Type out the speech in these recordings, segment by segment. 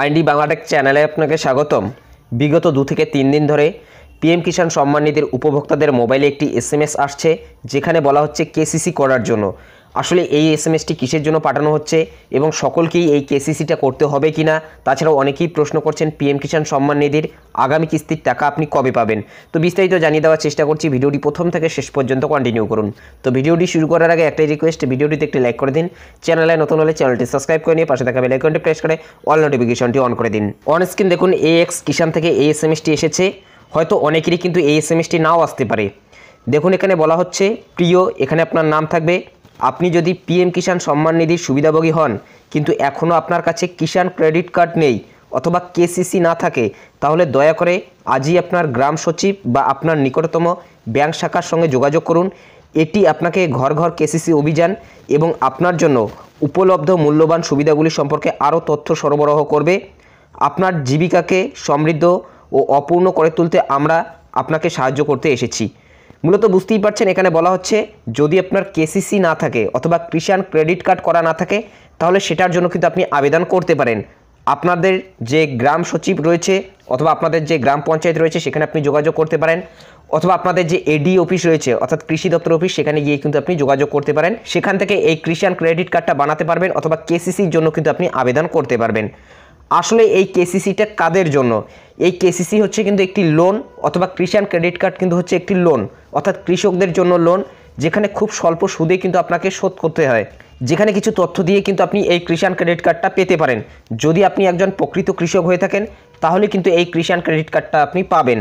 আইনডি বাংলাটেক চ্যানেলে আপনাকে স্বাগতম বিগত দু থেকে তিন দিন ধরে পিএম কিষাণ সম্মান নিধির উপভোক্তাদের মোবাইলে একটি এস আসছে যেখানে বলা হচ্ছে কেসিসি করার জন্য আসলে এই এস এম এসটি কিসের জন্য পাঠানো হচ্ছে এবং সকলকেই এই কেসিসিটা করতে হবে কি না তাছাড়াও অনেকেই প্রশ্ন করছেন পিএম কিষাণ সম্মান নিধির আগামী কিস্তির টাকা আপনি কবে পাবেন তো বিস্তারিত জানিয়ে দেওয়ার চেষ্টা করছি ভিডিওটি প্রথম থেকে শেষ পর্যন্ত কন্টিনিউ করুন তো ভিডিওটি শুরু করার আগে একটাই রিকোয়েস্ট ভিডিওটিতে একটি লাইক করে দিন চ্যানেলে নতুন হলে চ্যানেলটি সাবস্ক্রাইব করে নিয়ে পাশে থাকা বেলাইকনটি প্রেস করে অল নোটিফিকেশনটি অন করে দিন অন স্ক্রিন দেখুন এ এক্স কিষাণ থেকে এই এস এম এসটি এসেছে হয়তো অনেকেরই কিন্তু এই এস এম এসটি নাও আসতে পারে দেখুন এখানে বলা হচ্ছে প্রিয় এখানে আপনার নাম থাকবে আপনি যদি পিএম কিষাণ সম্মান নিধির সুবিধাভোগী হন কিন্তু এখনও আপনার কাছে কিষাণ ক্রেডিট কার্ড নেই অথবা কেসিসি না থাকে তাহলে দয়া করে আজই আপনার গ্রাম সচিব বা আপনার নিকটতম ব্যাংক শাখার সঙ্গে যোগাযোগ করুন এটি আপনাকে ঘর ঘর কেসিসি অভিযান এবং আপনার জন্য উপলব্ধ মূল্যবান সুবিধাগুলি সম্পর্কে আরও তথ্য সরবরাহ করবে আপনার জীবিকাকে সমৃদ্ধ ও অপূর্ণ করে তুলতে আমরা আপনাকে সাহায্য করতে এসেছি মূলত বুঝতেই পারছেন এখানে বলা হচ্ছে যদি আপনার কেসিসি না থাকে অথবা কৃষাণ ক্রেডিট কার্ড করা না থাকে তাহলে সেটার জন্য কিন্তু আপনি আবেদন করতে পারেন আপনাদের যে গ্রাম সচিব রয়েছে অথবা আপনাদের যে গ্রাম পঞ্চায়েত রয়েছে সেখানে আপনি যোগাযোগ করতে পারেন অথবা আপনাদের যে এডি অফিস রয়েছে অর্থাৎ কৃষি দপ্তর অফিস সেখানে গিয়ে কিন্তু আপনি যোগাযোগ করতে পারেন সেখান থেকে এই কৃষিয়ান ক্রেডিট কার্ডটা বানাতে পারবেন অথবা কেসিসির জন্য কিন্তু আপনি আবেদন করতে পারবেন আসলে এই কেসিসিটা কাদের জন্য এই কেসিসি হচ্ছে কিন্তু একটি লোন অথবা কৃষাণ ক্রেডিট কার্ড কিন্তু হচ্ছে একটি লোন অর্থাৎ কৃষকদের জন্য লোন যেখানে খুব স্বল্প সুদে কিন্তু আপনাকে শোধ করতে হয় যেখানে কিছু তথ্য দিয়ে কিন্তু আপনি এই কৃষাণ ক্রেডিট কার্ডটা পেতে পারেন যদি আপনি একজন প্রকৃত কৃষক হয়ে থাকেন তাহলে কিন্তু এই কৃষাণ ক্রেডিট কার্ডটা আপনি পাবেন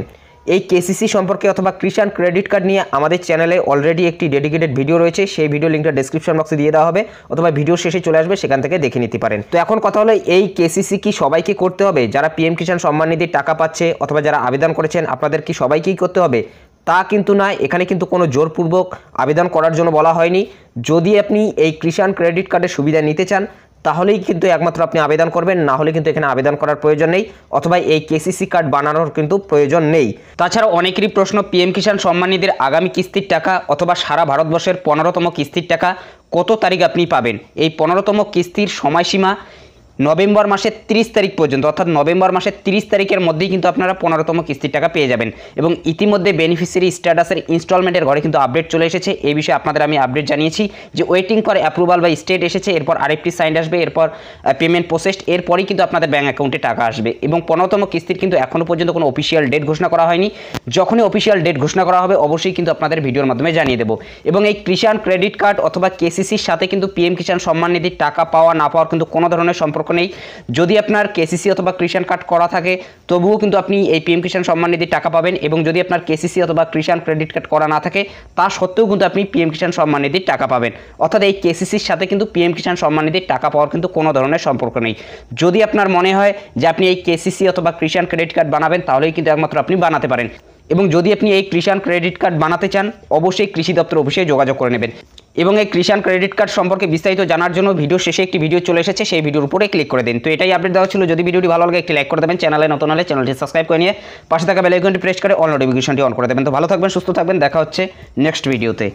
এই কেসিসি সম্পর্কে অথবা কৃষাণ ক্রেডিট কার্ড নিয়ে আমাদের চ্যানেলে অলরেডি একটি ডেডিকেটেড ভিডিও রয়েছে সেই ভিডিও লিঙ্কটা ডিসক্রিপশন বক্সে দিয়ে দেওয়া হবে অথবা ভিডিও শেষে চলে আসবে সেখান থেকে দেখে নিতে পারেন তো এখন কথা হলো এই কেসিসি কি সবাইকে করতে হবে যারা পিএম কিষাণ সম্মান নিধির টাকা পাচ্ছে অথবা যারা আবেদন করেছেন আপনাদের কি সবাইকেই করতে হবে তা কিন্তু নয় এখানে কিন্তু কোনো জোরপূর্বক আবেদন করার জন্য বলা হয়নি যদি আপনি এই কৃষাণ ক্রেডিট কার্ডের সুবিধা নিতে চান তাহলেই কিন্তু একমাত্র আপনি আবেদন করবেন না হলে কিন্তু এখানে আবেদন করার প্রয়োজন নেই অথবা এই কেসিসি কার্ড বানানোর কিন্তু প্রয়োজন নেই তাছাড়া অনেকেরই প্রশ্ন পিএম কিষাণ সম্মানীদের আগামী কিস্তির টাকা অথবা সারা ভারতবর্ষের পনেরোতম কিস্তির টাকা কত তারিখ আপনি পাবেন এই পনেরোতম কিস্তির সময়সীমা নভেম্বর মাসের 30 তারিখ পর্যন্ত অর্থাৎ নভেম্বর মাসের 30 তারিখের মধ্যেই কিন্তু আপনারা পনেরোতম কিস্তির টাকা পেয়ে যাবেন এবং ইতিমধ্যে বেনিফিসিয়ারি স্ট্যাটাসের ইনস্টলমেন্টের ঘরে কিন্তু আপডেট চলে এসেছে এই বিষয়ে আপনাদের আমি আপডেট জানিয়েছি যে ওয়েটিং ফর অ্যাপ্রুভাল বা স্টেট এসেছে এরপর আরেকটি সাইন আসবে এরপর পেমেন্ট প্রসেসড এরপরই কিন্তু আপনাদের ব্যাঙ্ক অ্যাকাউন্টে টাকা আসবে এবং পনেরোতম কিস্তির কিন্তু এখনও পর্যন্ত কোনো অফিসিয়াল ডেট ঘোষণা করা হয়নি যখনই অফিসিয়াল ডেট ঘোষণা করা হবে অবশ্যই কিন্তু আপনাদের ভিডিওর মাধ্যমে জানিয়ে দেবো এবং এই কৃষাণ ক্রেডিট কার্ড অথবা কেসিসির সাথে কিন্তু পিএম কিষাণ সম্মান নিধির টাকা পাওয়া না পাওয়ার কিন্তু কোনো ধরনের সম্পর্ক সম্পর্ক নেই যদি আপনার কেসিসি অথবা কৃষাণ কার্ড করা থাকে তবুও কিন্তু আপনি এই পিএম কিষাণ সম্মান নিধি টাকা পাবেন এবং যদি আপনার কেসিসি অথবা কৃষাণ ক্রেডিট কার্ড করা না থাকে তা সত্ত্বেও কিন্তু আপনি পিএম কিষাণ সম্মান নিধির টাকা পাবেন অর্থাৎ এই কেসিসির সাথে কিন্তু পিএম কিষাণ সম্মান নিধির টাকা পাওয়ার কিন্তু কোনো ধরনের সম্পর্ক নেই যদি আপনার মনে হয় যে আপনি এই কেসিসি অথবা কৃষাণ ক্রেডিট কার্ড বানাবেন তাহলেই কিন্তু একমাত্র আপনি বানাতে পারেন এবং যদি আপনি এই কৃষাণ ক্রেডিট কার্ড বানাতে চান অবশ্যই কৃষি দপ্তর অফিসে যোগাযোগ করে নেবেন এবং এই কৃষাণ ক্রেডিট কার্ড সম্পর্কে বিস্তারিত জানার জন্য ভিডিও শেষে একটি ভিডিও চলে এসেছে সেই ভিডিওর উপরে ক্লিক করে দিন তো এটাই আপডেট দেওয়া ছিল যদি ভিডিওটি ভালো লাগে একটি লাইক করে দেবেন চ্যানেলে নতুন হলে চ্যানেলটি সাবস্ক্রাইব করে নিয়ে পাশে থাকা বেলাইকনটি প্রেস করে অল নোটিফিকেশনটি অন করে দেবেন তো ভালো থাকবেন সুস্থ থাকবেন দেখা হচ্ছে নেক্সট ভিডিওতে